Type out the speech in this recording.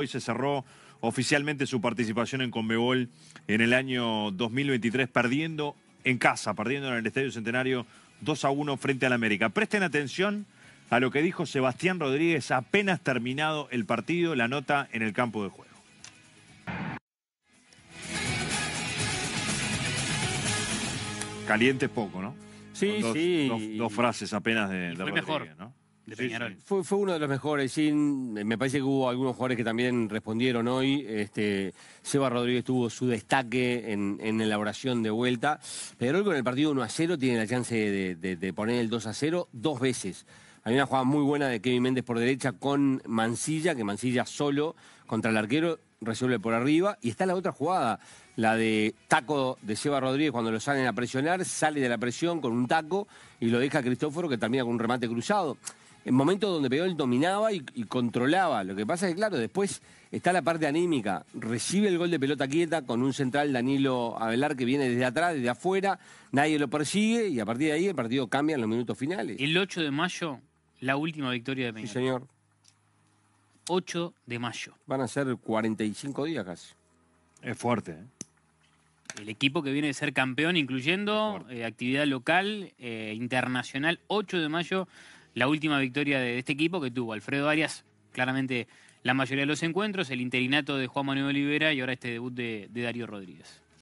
Hoy se cerró oficialmente su participación en Conmebol en el año 2023, perdiendo en casa, perdiendo en el Estadio Centenario 2 a 1 frente al América. Presten atención a lo que dijo Sebastián Rodríguez apenas terminado el partido, la nota en el campo de juego. Caliente poco, ¿no? Sí, sí. Dos, frases apenas de, de mejor. ¿no? fue, uno de los mejores, eh, me parece que hubo algunos jugadores que también respondieron hoy. Este, Seba Rodríguez tuvo su destaque en, elaboración de vuelta. pero hoy con el partido 1 a 0 tiene la chance de, poner el 2 a 0 dos veces. Hay una jugada muy buena de Kevin Méndez por derecha con Mancilla, que Mancilla solo contra el arquero resuelve por arriba. Y está la otra jugada, la de taco de Seba Rodríguez cuando lo salen a presionar, sale de la presión con un taco y lo deja a Cristóforo que termina con un remate cruzado en momentos donde Peñarol dominaba y, controlaba. Lo que pasa es que, claro, después está la parte anímica. Recibe el gol de pelota quieta con un central Danilo Avelar que viene desde atrás, desde afuera. Nadie lo persigue y a partir de ahí el partido cambia en los minutos finales. El 8 de mayo, la última victoria de Peñarol. Sí, señor. 8 de mayo. Van a ser 45 días casi. Es fuerte. ¿eh? El equipo que viene de ser campeón, incluyendo eh, actividad local, eh, internacional, 8 de mayo la última victoria de este equipo que tuvo Alfredo Arias, claramente la mayoría de los encuentros, el interinato de Juan Manuel Olivera y ahora este debut de, de Darío Rodríguez.